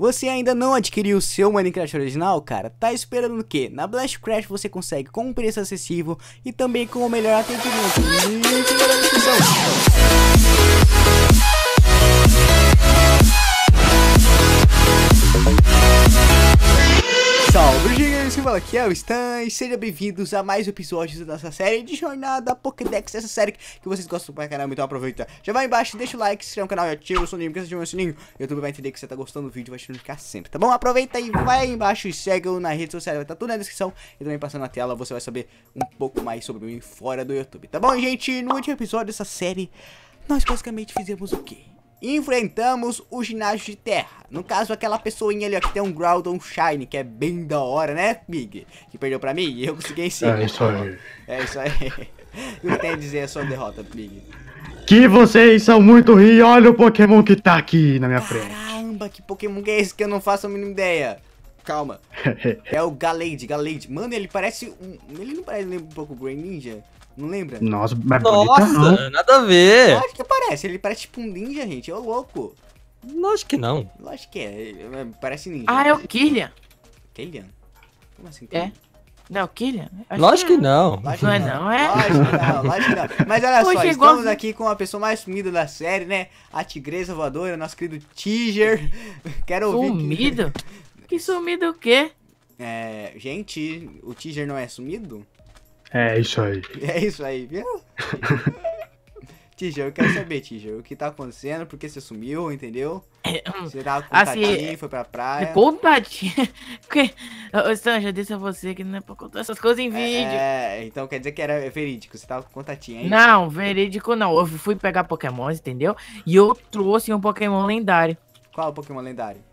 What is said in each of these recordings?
Você ainda não adquiriu o seu Minecraft original, cara? Tá esperando o quê? Na Blast Crash você consegue com um preço acessível e também com o melhor atendimento. Link na descrição. pessoal, Virgínia Silva aqui é o Stan e sejam bem-vindos a mais episódios da nossa série de jornada Pokédex, essa série que vocês gostam pra caramba, então aproveita. Já vai embaixo, deixa o like, se inscreve no canal e ativa o sininho, porque se o sininho, o YouTube vai entender que você tá gostando do vídeo, vai te notificar sempre, tá bom? Aproveita e vai embaixo e segue-o na rede social, vai estar tá tudo na descrição e também passando na tela, você vai saber um pouco mais sobre mim fora do YouTube, tá bom, gente? No último episódio dessa série, nós basicamente fizemos o quê? enfrentamos o ginásio de terra. No caso, aquela pessoinha ali ó, que tem um Groudon Shine, que é bem da hora, né, Big? Que perdeu pra mim e eu consegui sim. É isso aí. É isso aí. Não tem a dizer a sua derrota, Big. Que vocês são muito rios. Olha o Pokémon que tá aqui na minha Caramba, frente. Caramba, que Pokémon que é esse que eu não faço a mínima ideia. Calma. é o Galade, Galade. Mano, ele parece um... Ele não parece um pouco o Grey Ninja? Não lembra? Nossa, mas é Nossa, bonita, não. nada a ver. acho que é parece, ele parece tipo um ninja, gente. Ô, louco. Lógico que não. Lógico que é, é parece ninja. Ah, é o Killian. Killian? Como assim? É. Não, Killian? Acho Lógico que não. Lógico não é não, é? Lógico não, lógico não. Mas olha Poxa, só, é estamos igual... aqui com a pessoa mais sumida da série, né? A tigresa voadora, nosso querido Tiger. Quero ouvir... Sumido? Que, que sumido o quê? É, gente, o Tiger não é sumido? É isso aí. É isso aí, viu? Tijão, eu quero saber, Tijão, o que tá acontecendo? Por que você sumiu, entendeu? É, você tava com assim, tatinho, foi pra praia. Com tatinho? Porque, eu já disse a você que não é pra contar essas coisas em é, vídeo. É, então quer dizer que era verídico, você tava com contatinho, hein? É não, verídico não. Eu fui pegar Pokémon, entendeu? E eu trouxe um Pokémon lendário. Qual Pokémon lendário?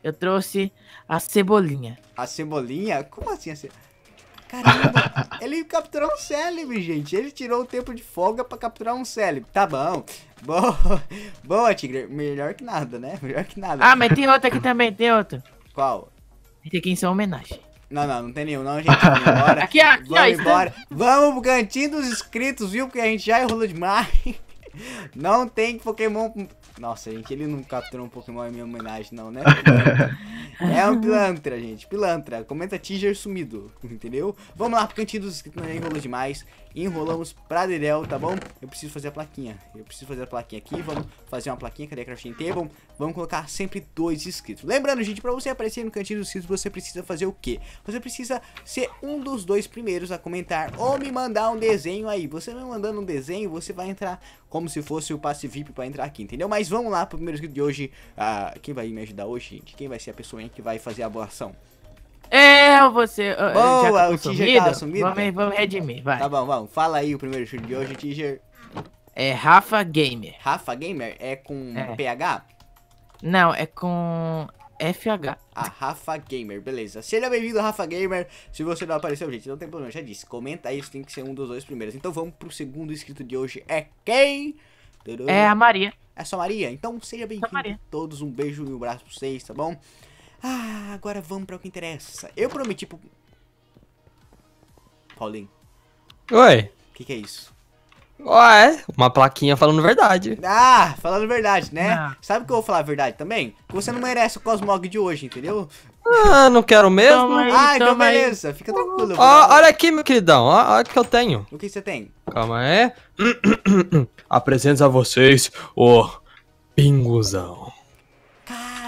Eu trouxe a Cebolinha. A Cebolinha? Como assim a Cebolinha? Caramba, ele capturou um célebre, gente. Ele tirou o tempo de folga para capturar um célebre. Tá bom. Boa, boa, Tigre. Melhor que nada, né? Melhor que nada. Ah, mas tem outro aqui também, tem outro. Qual? Tem aqui é em sua homenagem. Não, não, não tem nenhum, não, gente. Vamos embora. aqui, aqui, Vamos ó, embora. Está... Vamos pro cantinho dos inscritos, viu? Porque a gente já enrolou demais. Não tem Pokémon. Nossa, gente, ele não capturou um Pokémon em minha homenagem, não, né? É um pilantra, gente. Pilantra. Comenta teaser sumido, entendeu? Vamos lá pro cantinho dos inscritos, não enrolou demais. Enrolamos pra Dedel, tá bom? Eu preciso fazer a plaquinha. Eu preciso fazer a plaquinha aqui. Vamos fazer uma plaquinha. Cadê a crafting table? Vamos colocar sempre dois inscritos. Lembrando, gente, pra você aparecer no cantinho dos inscritos, você precisa fazer o quê? Você precisa ser um dos dois primeiros a comentar ou me mandar um desenho aí. Você me mandando um desenho, você vai entrar como se fosse o passe VIP pra entrar aqui, entendeu? Mas vamos lá pro primeiro inscrito de hoje. Ah, quem vai me ajudar hoje, gente? Quem vai ser a pessoa que vai fazer a ação. é você. Boa, o Tiger tá assumido? Vamos, vamos redimir, vai. Tá bom, vamos. Fala aí o primeiro chute de hoje, Tiger. É Rafa Gamer. Rafa Gamer é com é. PH? Não, é com FH. Ah, Rafa Gamer, beleza. Seja bem-vindo, Rafa Gamer. Se você não apareceu, gente, não tem problema, já disse. Comenta aí, tem que ser um dos dois primeiros. Então vamos pro segundo inscrito de hoje. É quem? É a Maria. É só Maria? Então seja bem-vindo todos. Um beijo e um abraço pra vocês, tá bom? Ah, agora vamos para o que interessa. Eu prometi pro... Paulinho. Oi. O que, que é isso? Ué, uma plaquinha falando verdade. Ah, falando verdade, né? Ah. Sabe Sabe que eu vou falar a verdade também? Que você não merece o Cosmog de hoje, entendeu? Ah, não quero mesmo? aí, ah, então beleza, aí. fica tranquilo. Ó, olha aqui, meu queridão, olha o que eu tenho. O que você tem? Calma aí. Apresento a vocês o Pinguzão.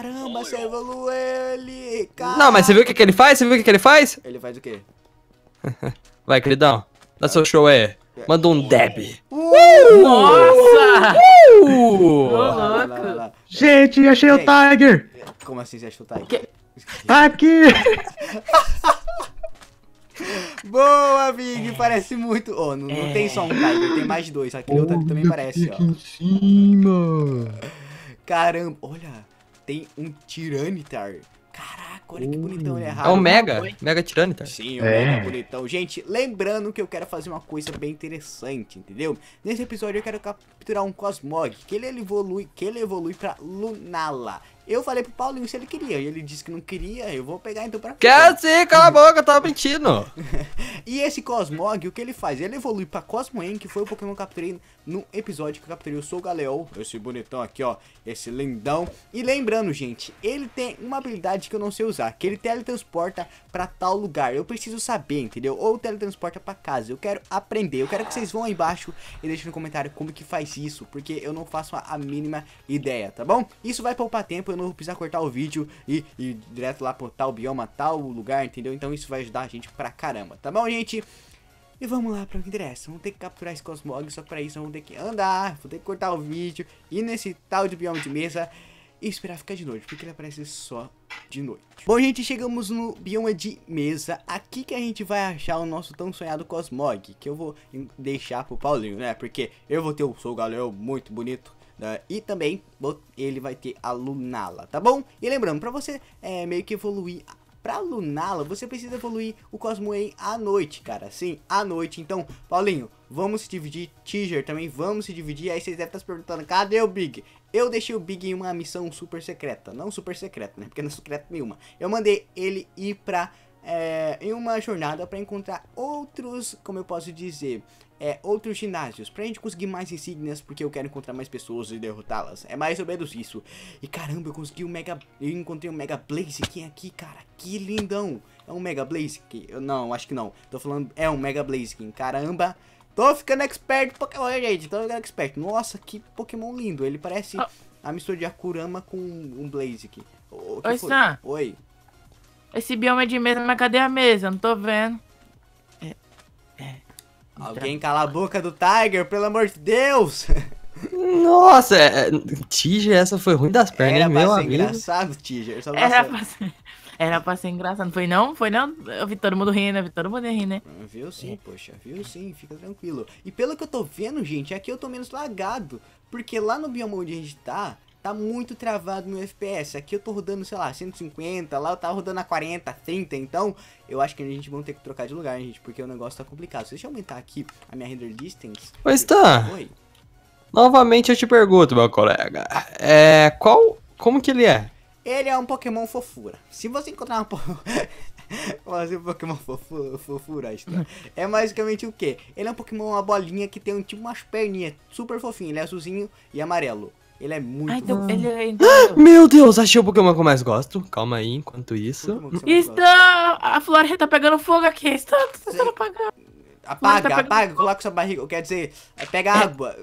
Caramba, você evoluiu ele. Caramba. Não, mas você viu o que, que ele faz? Você viu o que, que ele faz? Ele faz o quê? Vai, queridão. Dá seu show aí. Manda um deb. Uh, nossa! Uh, Gente, achei o Tiger. Como assim você achou o Tiger? Que... aqui! Boa, Big! É. Parece muito. Oh, não, não é. tem só um é. Tiger, tem mais dois. Aquele outro também parece, ó. Em cima. Caramba, olha tem um Tiranitar. Caraca, olha que bonitão, ele é hum. raro. É o Mega, não, Mega Tiranitar. Sim, é. Mega bonitão. Gente, lembrando que eu quero fazer uma coisa bem interessante, entendeu? Nesse episódio eu quero capturar um Cosmog, que ele evolui, que ele evolui pra Lunala. Eu falei pro Paulinho se ele queria, e ele disse que não queria, eu vou pegar então pra... Quer sim, cala a boca, tava mentindo. e esse Cosmog, o que ele faz? Ele evolui pra Cosmoen, que foi o Pokémon que eu capturei no episódio que eu capturei o Sou Galeol, esse bonitão aqui, ó, esse lindão. E lembrando, gente, ele tem uma habilidade que eu não sei usar, que ele teletransporta pra tal lugar. Eu preciso saber, entendeu? Ou teletransporta pra casa, eu quero aprender. Eu quero que vocês vão aí embaixo e deixem no comentário como que faz isso, porque eu não faço a mínima ideia, tá bom? Isso vai poupar tempo, eu não vou precisar cortar o vídeo e ir direto lá pro tal bioma, tal lugar, entendeu? Então isso vai ajudar a gente pra caramba, tá bom, gente? E vamos lá para o que interessa. Vamos ter que capturar esse Cosmog, só para isso vamos ter que andar, vou ter que cortar o vídeo, ir nesse tal de bioma de mesa e esperar ficar de noite, porque ele aparece só de noite. Bom, gente, chegamos no bioma de mesa. Aqui que a gente vai achar o nosso tão sonhado Cosmog, que eu vou deixar pro Paulinho, né? Porque eu vou ter o Sol Galeão muito bonito né? E também ele vai ter a Lunala, tá bom? E lembrando, pra você é, meio que evoluir pra Lunala, você precisa evoluir o Cosmoei à noite, cara. Sim, à noite. Então, Paulinho, vamos se dividir. Teaser também, vamos se dividir. Aí vocês devem estar se perguntando, cadê o Big? Eu deixei o Big em uma missão super secreta. Não super secreta, né? Porque não é secreta nenhuma. Eu mandei ele ir pra é, em uma jornada para encontrar outros, como eu posso dizer, é, outros ginásios, pra gente conseguir mais insígnias, porque eu quero encontrar mais pessoas e derrotá-las. É mais ou menos isso. E caramba, eu consegui um Mega. Eu encontrei um Mega Blaziken é aqui, cara. Que lindão! É um Mega Blaziken? Eu, não, acho que não. Tô falando. É um Mega Blaziken. caramba. Tô ficando expert Pokémon, gente. Tô ficando expert. Nossa, que Pokémon lindo. Ele parece ah. a mistura de Akurama com um Blaziken. Oi, Sam. Oi. Esse bioma é de mesa, mas cadê a mesa? Não tô vendo. É, é. Alguém cala a boca do Tiger, pelo amor de Deus! Nossa, é, é, Tiger, essa foi ruim das pernas, Era meu amigo. engraçado, Tiger. Só Era pra ser... Era pra ser engraçado. Foi não? Foi não? Eu vi todo mundo rindo, eu vi todo mundo rindo, né? Hum, viu sim, é. poxa, viu sim, fica tranquilo. E pelo que eu tô vendo, gente, aqui eu tô menos lagado. Porque lá no bioma onde a gente tá, tá muito travado meu FPS. Aqui eu tô rodando, sei lá, 150, lá eu tava rodando a 40, 30, então eu acho que a gente vai ter que trocar de lugar, gente, porque o negócio tá complicado. Deixa eu aumentar aqui a minha render distance. Pois tá. Oi. Novamente eu te pergunto, meu colega, é qual, como que ele é? Ele é um Pokémon fofura. Se você encontrar um Fazer é um Pokémon fofura, fofura É basicamente o que? Ele é um Pokémon, uma bolinha que tem um, tipo umas perninhas super fofinho. Ele é azulzinho e amarelo. Ele é muito ah, ele é, Meu Deus, achei o Pokémon que eu mais gosto. Calma aí, enquanto isso. Está... A floresta tá pegando fogo aqui. Está, tentando apagar. Apaga, tá apaga, coloca sua barriga. Quer dizer, pega é. água.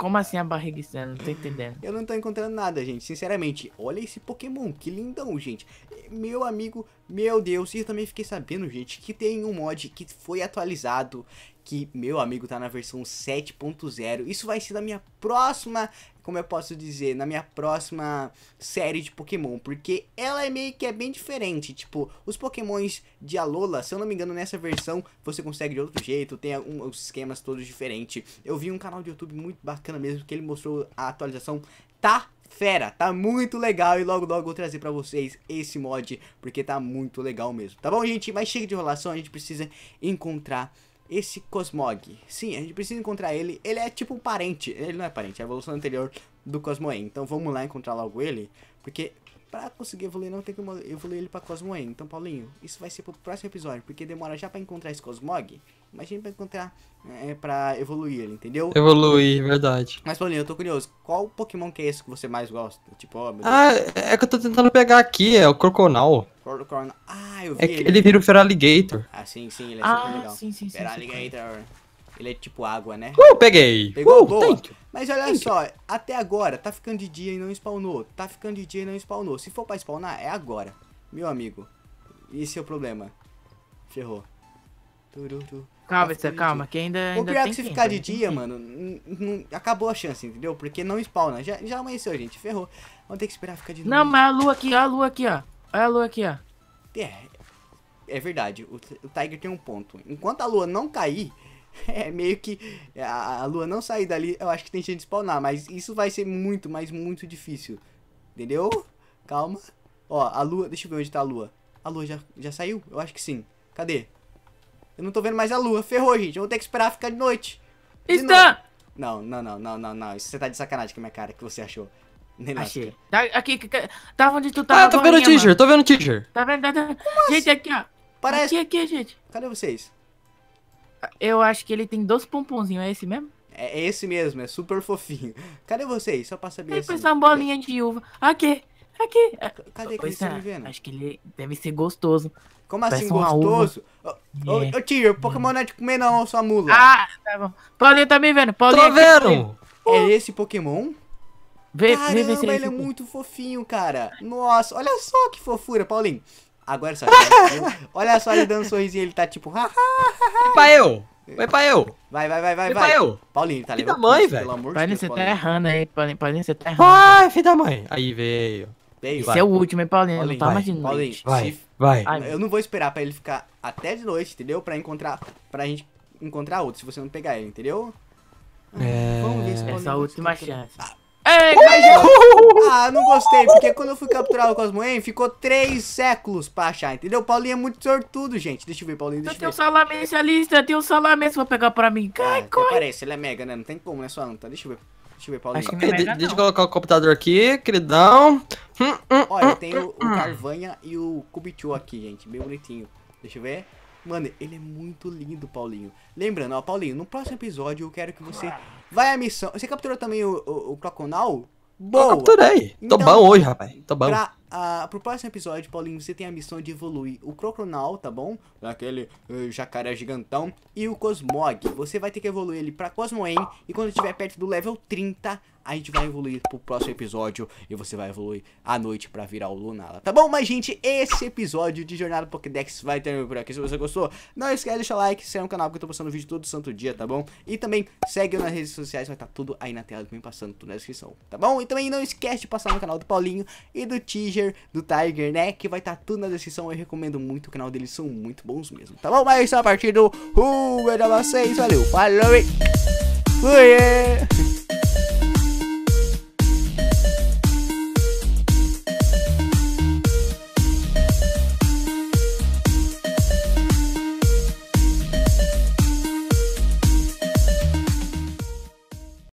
Como assim a barriga é estranha? Não tô entendendo. Eu não tô encontrando nada, gente. Sinceramente, olha esse Pokémon, que lindão, gente. Meu amigo, meu Deus. E eu também fiquei sabendo, gente, que tem um mod que foi atualizado. Que, meu amigo, tá na versão 7.0. Isso vai ser da minha próxima como eu posso dizer, na minha próxima série de Pokémon, porque ela é meio que é bem diferente, tipo, os Pokémons de Alola, se eu não me engano, nessa versão você consegue de outro jeito, tem um, os esquemas todos diferentes. Eu vi um canal de YouTube muito bacana mesmo, que ele mostrou a atualização, tá fera, tá muito legal e logo logo vou trazer pra vocês esse mod, porque tá muito legal mesmo, tá bom gente? Mas chega de enrolação, a gente precisa encontrar esse Cosmog. Sim, a gente precisa encontrar ele. Ele é tipo um parente. Ele não é parente, é a evolução anterior do Cosmoen. Então vamos lá encontrar logo ele. Porque pra conseguir evoluir, não tem como evoluir ele pra Cosmoen. Então, Paulinho, isso vai ser pro próximo episódio. Porque demora já pra encontrar esse Cosmog. Imagina pra encontrar, é, pra evoluir ele, entendeu? Evoluir, verdade. Mas, Paulinho, eu tô curioso. Qual Pokémon que é esse que você mais gosta? Tipo, oh, Ah, é que eu tô tentando pegar aqui. É o Croconal. Ah, eu vi. É ele. ele vira o Feraligator. Ah, sim, sim, ele é ah, super legal. Sim, sim, Feraligator. Sim, ele é tipo água, né? Uh, peguei! Pegou uh, boa. Mas olha thank só, you. até agora, tá ficando de dia e não spawnou. Tá ficando de dia e não spawnou. Se for pra spawnar, é agora. Meu amigo. Esse é o problema. Ferrou. Tururu. Calma, você tá calma, que ainda. o pior é que se ficar de né? dia, mano, acabou a chance, entendeu? Porque não spawna. Já, já amanheceu, gente. Ferrou. Vamos ter que esperar ficar de noite. Não, mas a lua aqui, ó, a lua aqui, ó. Olha a lua aqui, ó. É, é verdade, o, o Tiger tem um ponto. Enquanto a lua não cair, é meio que a, a, lua não sair dali, eu acho que tem gente spawnar, mas isso vai ser muito, mas muito difícil. Entendeu? Calma. Ó, a lua, deixa eu ver onde tá a lua. A lua já, já saiu? Eu acho que sim. Cadê? Eu não tô vendo mais a lua, ferrou, gente. Eu vou ter que esperar ficar de noite. De Está! Não, não, não, não, não, não. Isso você tá de sacanagem com a minha cara, que você achou. Achei. Tá, aqui, tava onde tu ah, tava Ah, tá tô vendo o teaser, tô vendo o teaser. Tá vendo, tá vendo. Gente, assim? aqui, ó. Parece. Aqui, aqui, gente. Cadê vocês? Eu acho que ele tem dois pomponzinhos, é esse mesmo? É, é esse mesmo, é super fofinho. Cadê vocês? Só pra saber. Ele assim. uma bolinha de uva. Aqui, aqui. Cadê que você tá me é, vendo? Acho que ele deve ser gostoso. Como Parece assim, gostoso? Ô, oh, oh, tio, Pokémon não é de comer não, sua mula. Ah, tá bom. Paulinho tá me vendo. Paulinho, tô vendo! É esse Pokémon? Vê, Caramba, vê, vê se ele, é muito fofinho, cara. Nossa, olha só que fofura, Paulinho. Agora é só. olha só ele dando um sorrisinho, ele tá tipo. Vai eu! Vai pra eu! Vai, vai, vai, vai, vai. vai. Eu. Paulinho, tá da mãe, velho. Pelo amor de Deus, você tá errando aí, Paulinho. Paulinho, você tá errando. Ai, filho da mãe. Aí veio. Veio. Esse vai. é o último, hein, Paulinho? Paulinho não tá mais de noite. Paulinho, vai, vai. Eu não vou esperar pra ele ficar até de noite, entendeu? Pra encontrar. Pra gente encontrar outro, se você não pegar ele, entendeu? É... Vamos ver se Essa última chance. Ah, ah, não gostei, porque quando eu fui capturar o Cosmoen, ficou três séculos pra achar, entendeu? Paulinho é muito sortudo, gente. Deixa eu ver, Paulinho, deixa eu, é eu ver. Tem um ali, eu tem um salame pra pegar pra mim. Ah, cai, ah, corre. Parece, ele é mega, né? Não tem como, né, sua anta? Deixa eu ver. Deixa eu ver, Paulinho. É mega, deixa eu colocar o computador aqui, queridão. Hum, hum, Olha, hum, tem o, o Carvanha e o Cubichu aqui, gente. Bem bonitinho. Deixa eu ver. Mano, ele é muito lindo, Paulinho. Lembrando, ó, Paulinho, no próximo episódio eu quero que você vai à missão. Você capturou também o, o, o Croconal? Boa! Eu capturei. Então, Tô bom hoje, rapaz. Tô bom. Pra ah, pro próximo episódio, Paulinho, você tem a missão de evoluir o Crocronal, tá bom? Aquele uh, jacaré gigantão. E o Cosmog. Você vai ter que evoluir ele pra Cosmoen. E quando estiver perto do level 30, a gente vai evoluir pro próximo episódio. E você vai evoluir à noite pra virar o Lunala, tá bom? Mas, gente, esse episódio de Jornada Pokédex vai terminar por aqui. Se você gostou, não esquece de deixar like. Se é um canal que eu tô postando vídeo todo santo dia, tá bom? E também segue nas redes sociais, vai estar tá tudo aí na tela também passando, tudo na descrição, tá bom? E também não esquece de passar no canal do Paulinho e do Tija Tiger, do Tiger, né? Que vai estar tá tudo na descrição. Eu recomendo muito o canal deles, são muito bons mesmo, tá bom? Mas isso é a partir do Ruga é uh, de vocês. Valeu, falou e fui! É.